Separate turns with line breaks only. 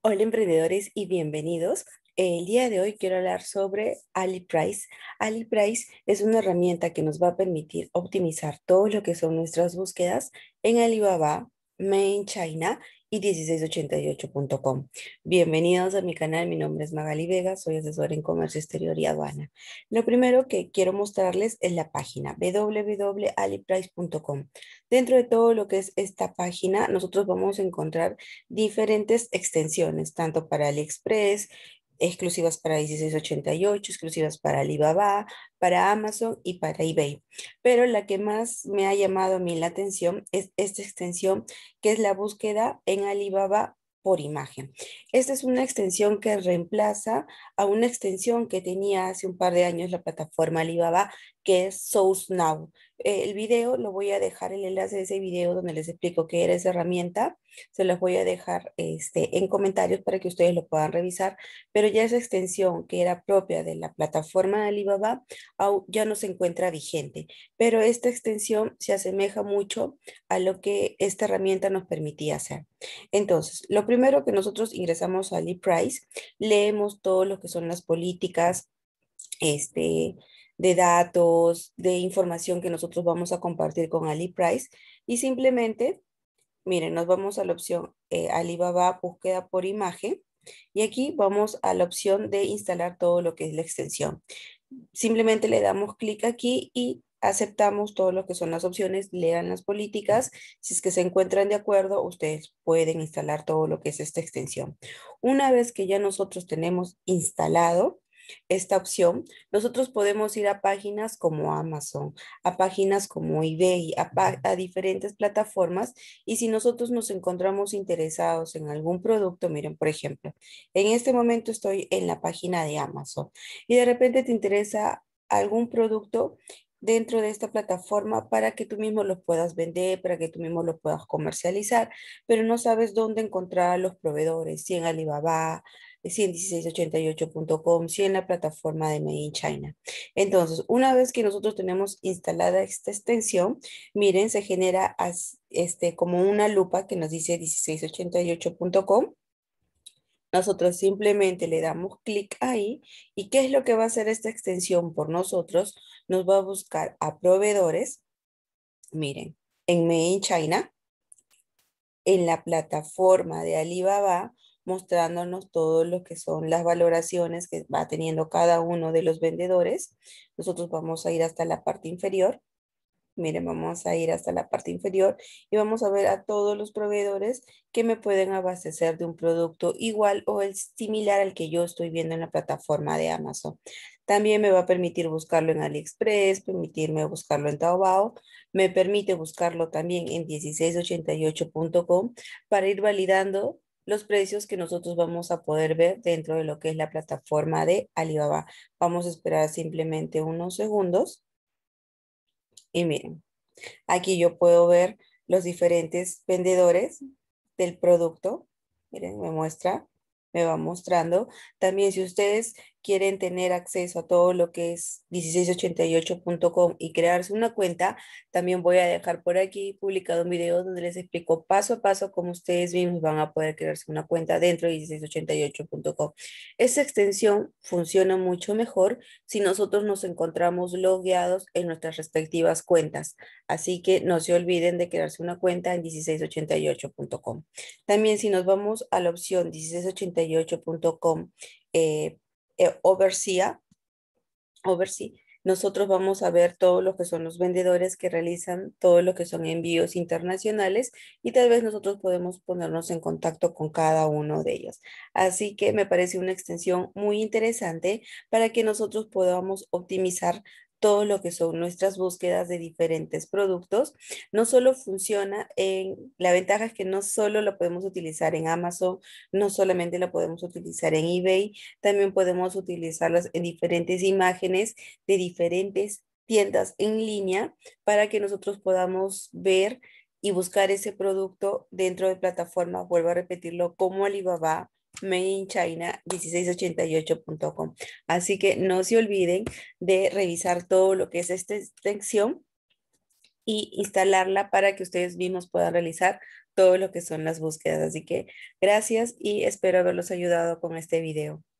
Hola emprendedores y bienvenidos. El día de hoy quiero hablar sobre AliPrice. AliPrice es una herramienta que nos va a permitir optimizar todo lo que son nuestras búsquedas en Alibaba, Main China y 1688.com. Bienvenidos a mi canal, mi nombre es Magali Vega, soy asesora en comercio exterior y aduana. Lo primero que quiero mostrarles es la página www.aliprice.com. Dentro de todo lo que es esta página, nosotros vamos a encontrar diferentes extensiones, tanto para AliExpress, exclusivas para 1688, exclusivas para Alibaba, para Amazon y para eBay. Pero la que más me ha llamado a mí la atención es esta extensión que es la búsqueda en Alibaba por imagen. Esta es una extensión que reemplaza a una extensión que tenía hace un par de años la plataforma Alibaba que es Source Now. Eh, el video lo voy a dejar, el enlace de ese video donde les explico qué era esa herramienta, se los voy a dejar este, en comentarios para que ustedes lo puedan revisar, pero ya esa extensión que era propia de la plataforma de Alibaba ya no se encuentra vigente, pero esta extensión se asemeja mucho a lo que esta herramienta nos permitía hacer. Entonces, lo primero que nosotros ingresamos a AliPrice, leemos todo lo que son las políticas, este, de datos, de información que nosotros vamos a compartir con AliPrice y simplemente, miren, nos vamos a la opción eh, Alibaba búsqueda por imagen y aquí vamos a la opción de instalar todo lo que es la extensión. Simplemente le damos clic aquí y aceptamos todo lo que son las opciones, lean las políticas. Si es que se encuentran de acuerdo, ustedes pueden instalar todo lo que es esta extensión. Una vez que ya nosotros tenemos instalado, esta opción, nosotros podemos ir a páginas como Amazon, a páginas como eBay, a, a diferentes plataformas y si nosotros nos encontramos interesados en algún producto, miren, por ejemplo, en este momento estoy en la página de Amazon y de repente te interesa algún producto dentro de esta plataforma para que tú mismo lo puedas vender, para que tú mismo lo puedas comercializar, pero no sabes dónde encontrar a los proveedores, si en Alibaba, 1688.com, si en la plataforma de Made in China. Entonces, una vez que nosotros tenemos instalada esta extensión, miren, se genera este, como una lupa que nos dice 1688.com. Nosotros simplemente le damos clic ahí y ¿qué es lo que va a hacer esta extensión por nosotros? Nos va a buscar a proveedores, miren, en Made in China, en la plataforma de Alibaba mostrándonos todo lo que son las valoraciones que va teniendo cada uno de los vendedores. Nosotros vamos a ir hasta la parte inferior. Miren, vamos a ir hasta la parte inferior y vamos a ver a todos los proveedores que me pueden abastecer de un producto igual o el similar al que yo estoy viendo en la plataforma de Amazon. También me va a permitir buscarlo en AliExpress, permitirme buscarlo en Taobao, me permite buscarlo también en 1688.com para ir validando los precios que nosotros vamos a poder ver dentro de lo que es la plataforma de Alibaba. Vamos a esperar simplemente unos segundos. Y miren, aquí yo puedo ver los diferentes vendedores del producto. Miren, me muestra me va mostrando. También si ustedes quieren tener acceso a todo lo que es 1688.com y crearse una cuenta, también voy a dejar por aquí publicado un video donde les explico paso a paso cómo ustedes mismos van a poder crearse una cuenta dentro de 1688.com. Esa extensión funciona mucho mejor si nosotros nos encontramos logueados en nuestras respectivas cuentas. Así que no se olviden de crearse una cuenta en 1688.com. También si nos vamos a la opción 1688 punto eh, eh Oversea, nosotros vamos a ver todos los que son los vendedores que realizan todos los que son envíos internacionales y tal vez nosotros podemos ponernos en contacto con cada uno de ellos. Así que me parece una extensión muy interesante para que nosotros podamos optimizar todo lo que son nuestras búsquedas de diferentes productos. No solo funciona en, la ventaja es que no solo lo podemos utilizar en Amazon, no solamente lo podemos utilizar en eBay, también podemos utilizarlas en diferentes imágenes de diferentes tiendas en línea para que nosotros podamos ver y buscar ese producto dentro de plataforma, vuelvo a repetirlo, como Alibaba, mainchina 1688com Así que no se olviden de revisar todo lo que es esta extensión y instalarla para que ustedes mismos puedan realizar todo lo que son las búsquedas. Así que gracias y espero haberlos ayudado con este video.